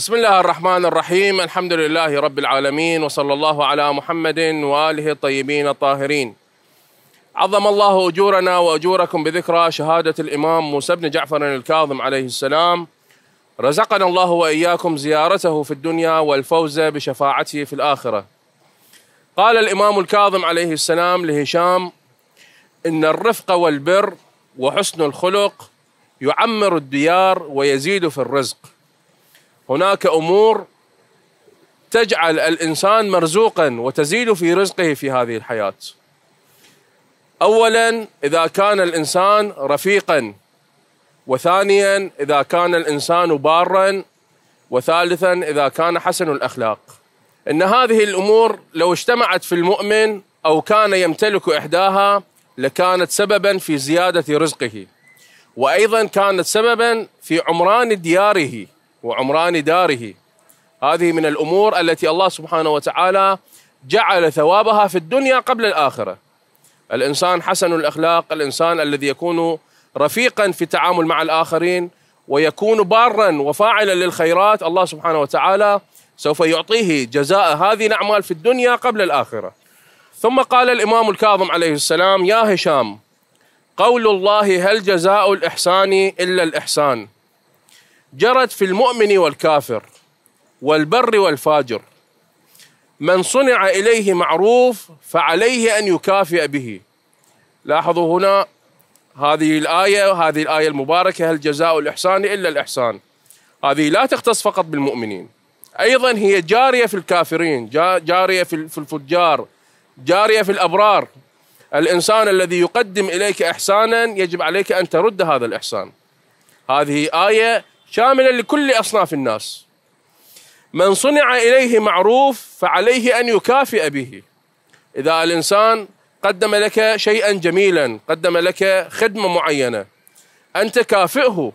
بسم الله الرحمن الرحيم الحمد لله رب العالمين وصلى الله على محمد واله الطيبين الطاهرين عظم الله اجورنا واجوركم بذكرى شهاده الامام موسى بن جعفر الكاظم عليه السلام رزقنا الله واياكم زيارته في الدنيا والفوز بشفاعته في الاخره قال الامام الكاظم عليه السلام لهشام ان الرفق والبر وحسن الخلق يعمر الديار ويزيد في الرزق هناك امور تجعل الانسان مرزوقا وتزيد في رزقه في هذه الحياه. اولا اذا كان الانسان رفيقا وثانيا اذا كان الانسان بارا وثالثا اذا كان حسن الاخلاق. ان هذه الامور لو اجتمعت في المؤمن او كان يمتلك احداها لكانت سببا في زياده رزقه وايضا كانت سببا في عمران دياره وعمران داره هذه من الامور التي الله سبحانه وتعالى جعل ثوابها في الدنيا قبل الاخره. الانسان حسن الاخلاق، الانسان الذي يكون رفيقا في التعامل مع الاخرين ويكون بارا وفاعلا للخيرات الله سبحانه وتعالى سوف يعطيه جزاء هذه الاعمال في الدنيا قبل الاخره. ثم قال الامام الكاظم عليه السلام: يا هشام قول الله هل جزاء الاحسان الا الاحسان؟ جرت في المؤمن والكافر والبر والفاجر من صنع اليه معروف فعليه ان يكافئ به لاحظوا هنا هذه الايه هذه الايه المباركه هل جزاء الاحسان الا الاحسان هذه لا تختص فقط بالمؤمنين ايضا هي جاريه في الكافرين جاريه في الفجار جاريه في الابرار الانسان الذي يقدم اليك احسانا يجب عليك ان ترد هذا الاحسان هذه ايه شاملا لكل أصناف الناس من صنع إليه معروف فعليه أن يكافئ به إذا الإنسان قدم لك شيئا جميلا قدم لك خدمة معينة أنت كافئه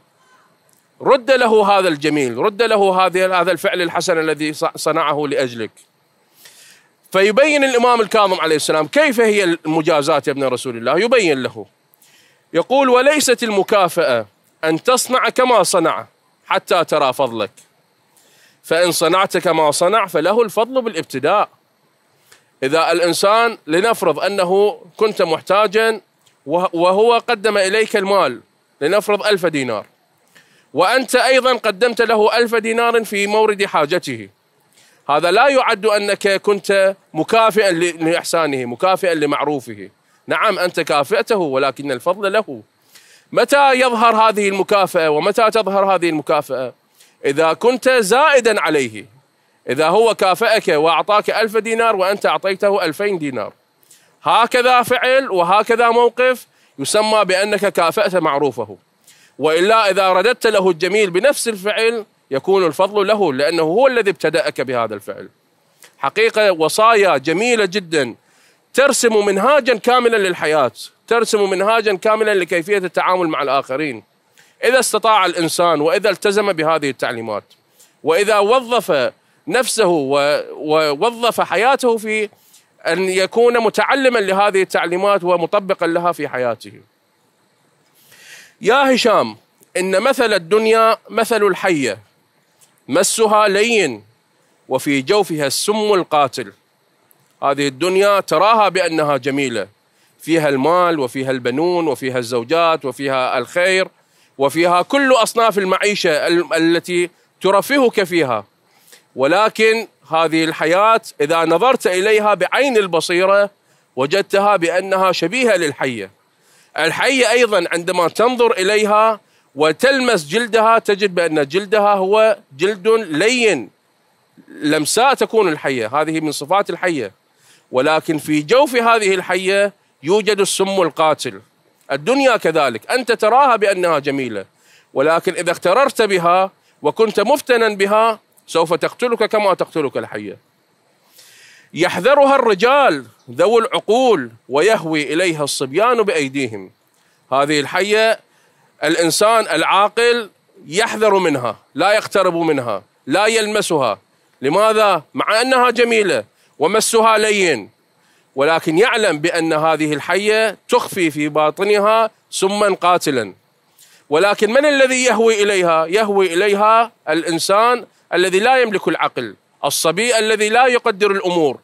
رد له هذا الجميل رد له هذا الفعل الحسن الذي صنعه لأجلك فيبين الإمام الكاظم عليه السلام كيف هي المجازات يا ابن رسول الله يبين له يقول وليست المكافأة أن تصنع كما صنع حتى ترى فضلك فإن صنعت كما صنع فله الفضل بالابتداء إذا الإنسان لنفرض أنه كنت محتاجا وهو قدم إليك المال لنفرض ألف دينار وأنت أيضا قدمت له ألف دينار في مورد حاجته هذا لا يعد أنك كنت مكافئا لإحسانه مكافئا لمعروفه نعم أنت كافئته ولكن الفضل له متى يظهر هذه المكافأة ومتى تظهر هذه المكافأة إذا كنت زائدا عليه إذا هو كافأك وأعطاك ألف دينار وأنت أعطيته ألفين دينار هكذا فعل وهكذا موقف يسمى بأنك كافأت معروفه وإلا إذا رددت له الجميل بنفس الفعل يكون الفضل له لأنه هو الذي ابتدأك بهذا الفعل حقيقة وصايا جميلة جدا ترسم منهاجا كاملا للحياه، ترسم منهاجا كاملا لكيفيه التعامل مع الاخرين. اذا استطاع الانسان واذا التزم بهذه التعليمات واذا وظف نفسه ووظف حياته في ان يكون متعلما لهذه التعليمات ومطبقا لها في حياته. يا هشام ان مثل الدنيا مثل الحيه مسها لين وفي جوفها السم القاتل هذه الدنيا تراها بأنها جميلة فيها المال وفيها البنون وفيها الزوجات وفيها الخير وفيها كل أصناف المعيشة التي ترفهك فيها ولكن هذه الحياة إذا نظرت إليها بعين البصيرة وجدتها بأنها شبيهة للحية الحية أيضا عندما تنظر إليها وتلمس جلدها تجد بأن جلدها هو جلد لين لمسات تكون الحية هذه من صفات الحية ولكن في جوف هذه الحيه يوجد السم القاتل الدنيا كذلك انت تراها بانها جميله ولكن اذا اغتررت بها وكنت مفتنا بها سوف تقتلك كما تقتلك الحيه يحذرها الرجال ذوو العقول ويهوي اليها الصبيان بايديهم هذه الحيه الانسان العاقل يحذر منها لا يقترب منها لا يلمسها لماذا مع انها جميله ومسها لين ولكن يعلم بأن هذه الحية تخفي في باطنها سما قاتلا ولكن من الذي يهوي إليها؟ يهوي إليها الإنسان الذي لا يملك العقل الصبي الذي لا يقدر الأمور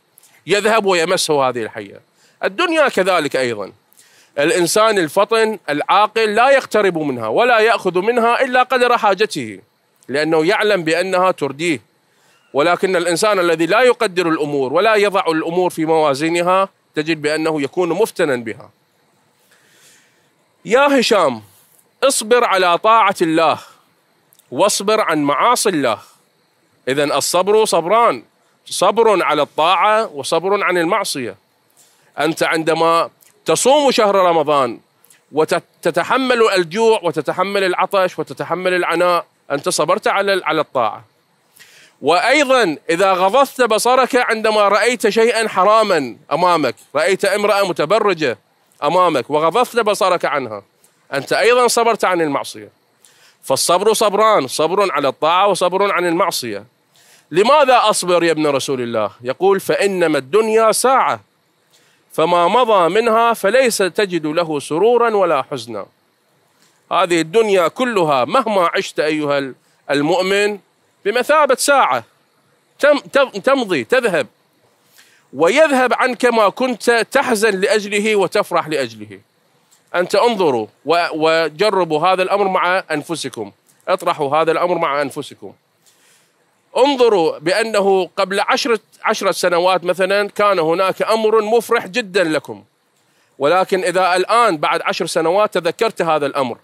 يذهب ويمسه هذه الحية الدنيا كذلك أيضا الإنسان الفطن العاقل لا يقترب منها ولا يأخذ منها إلا قدر حاجته لأنه يعلم بأنها ترديه ولكن الانسان الذي لا يقدر الامور ولا يضع الامور في موازينها تجد بانه يكون مفتنا بها. يا هشام اصبر على طاعه الله واصبر عن معاصي الله. اذا الصبر صبران صبر على الطاعه وصبر عن المعصيه. انت عندما تصوم شهر رمضان وتتحمل الجوع وتتحمل العطش وتتحمل العناء انت صبرت على على الطاعه. وايضا اذا غضضت بصرك عندما رايت شيئا حراما امامك، رايت امراه متبرجه امامك وغضضت بصرك عنها انت ايضا صبرت عن المعصيه. فالصبر صبران، صبر على الطاعه وصبر عن المعصيه. لماذا اصبر يا ابن رسول الله؟ يقول فانما الدنيا ساعه فما مضى منها فليس تجد له سرورا ولا حزنا. هذه الدنيا كلها مهما عشت ايها المؤمن بمثابة ساعة تمضي تذهب ويذهب عنك ما كنت تحزن لأجله وتفرح لأجله أنت انظروا وجربوا هذا الأمر مع أنفسكم اطرحوا هذا الأمر مع أنفسكم انظروا بأنه قبل عشرة, عشرة سنوات مثلا كان هناك أمر مفرح جدا لكم ولكن إذا الآن بعد عشر سنوات تذكرت هذا الأمر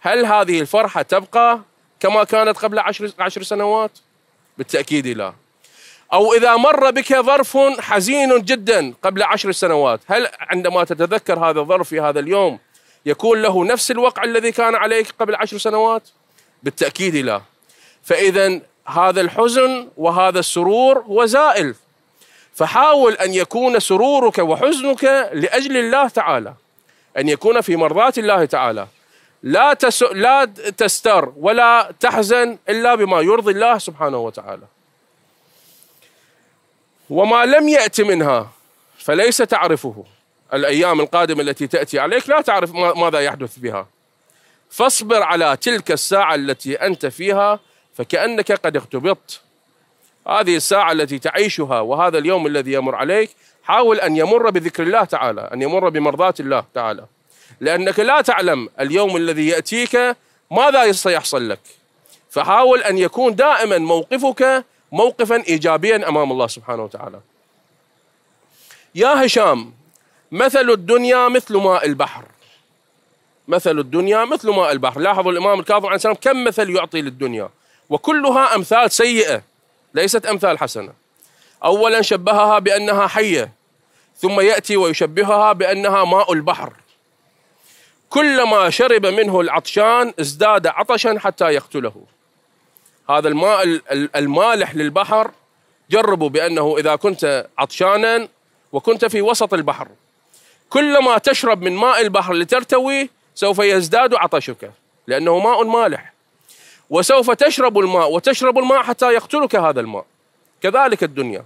هل هذه الفرحة تبقى كما كانت قبل عشر, عشر سنوات بالتأكيد لا أو إذا مر بك ظرف حزين جدا قبل عشر سنوات هل عندما تتذكر هذا الظرف في هذا اليوم يكون له نفس الوقع الذي كان عليك قبل عشر سنوات بالتأكيد لا فإذا هذا الحزن وهذا السرور هو زائل فحاول أن يكون سرورك وحزنك لأجل الله تعالى أن يكون في مرضاة الله تعالى لا تس... لا تستر ولا تحزن الا بما يرضي الله سبحانه وتعالى. وما لم يأت منها فليس تعرفه الأيام القادمة التي تأتي عليك لا تعرف ماذا يحدث بها فاصبر على تلك الساعة التي أنت فيها فكأنك قد اغتبطت هذه الساعة التي تعيشها وهذا اليوم الذي يمر عليك حاول أن يمر بذكر الله تعالى أن يمر بمرضاة الله تعالى لأنك لا تعلم اليوم الذي يأتيك ماذا سيحصل لك فحاول أن يكون دائما موقفك موقفا إيجابيا أمام الله سبحانه وتعالى يا هشام مثل الدنيا مثل ماء البحر مثل الدنيا مثل ماء البحر لاحظ الإمام الكاظم عليه السلام كم مثل يعطي للدنيا وكلها أمثال سيئة ليست أمثال حسنة أولا شبهها بأنها حية ثم يأتي ويشبهها بأنها ماء البحر كلما شرب منه العطشان ازداد عطشا حتى يقتله هذا الماء المالح للبحر جربوا بأنه إذا كنت عطشانا وكنت في وسط البحر كلما تشرب من ماء البحر لترتوي سوف يزداد عطشك لأنه ماء مالح وسوف تشرب الماء وتشرب الماء حتى يقتلك هذا الماء كذلك الدنيا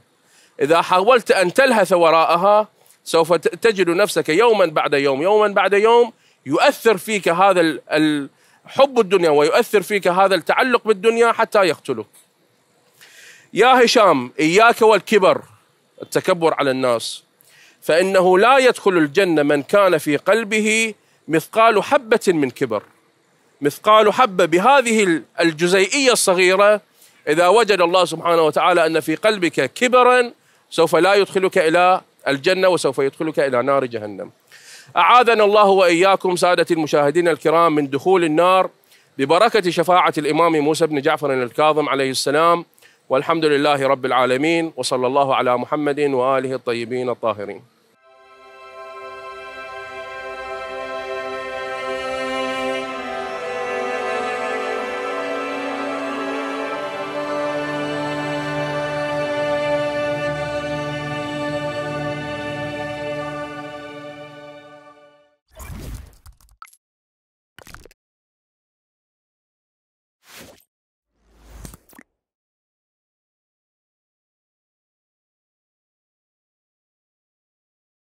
إذا حاولت أن تلهث وراءها سوف تجد نفسك يوما بعد يوم يوما بعد يوم يؤثر فيك هذا حب الدنيا ويؤثر فيك هذا التعلق بالدنيا حتى يقتلك يا هشام إياك والكبر التكبر على الناس فإنه لا يدخل الجنة من كان في قلبه مثقال حبة من كبر مثقال حبة بهذه الجزيئية الصغيرة إذا وجد الله سبحانه وتعالى أن في قلبك كبرا سوف لا يدخلك إلى الجنة وسوف يدخلك إلى نار جهنم أعاذنا الله وإياكم سادة المشاهدين الكرام من دخول النار ببركة شفاعة الإمام موسى بن جعفر الكاظم عليه السلام والحمد لله رب العالمين وصلى الله على محمد وآله الطيبين الطاهرين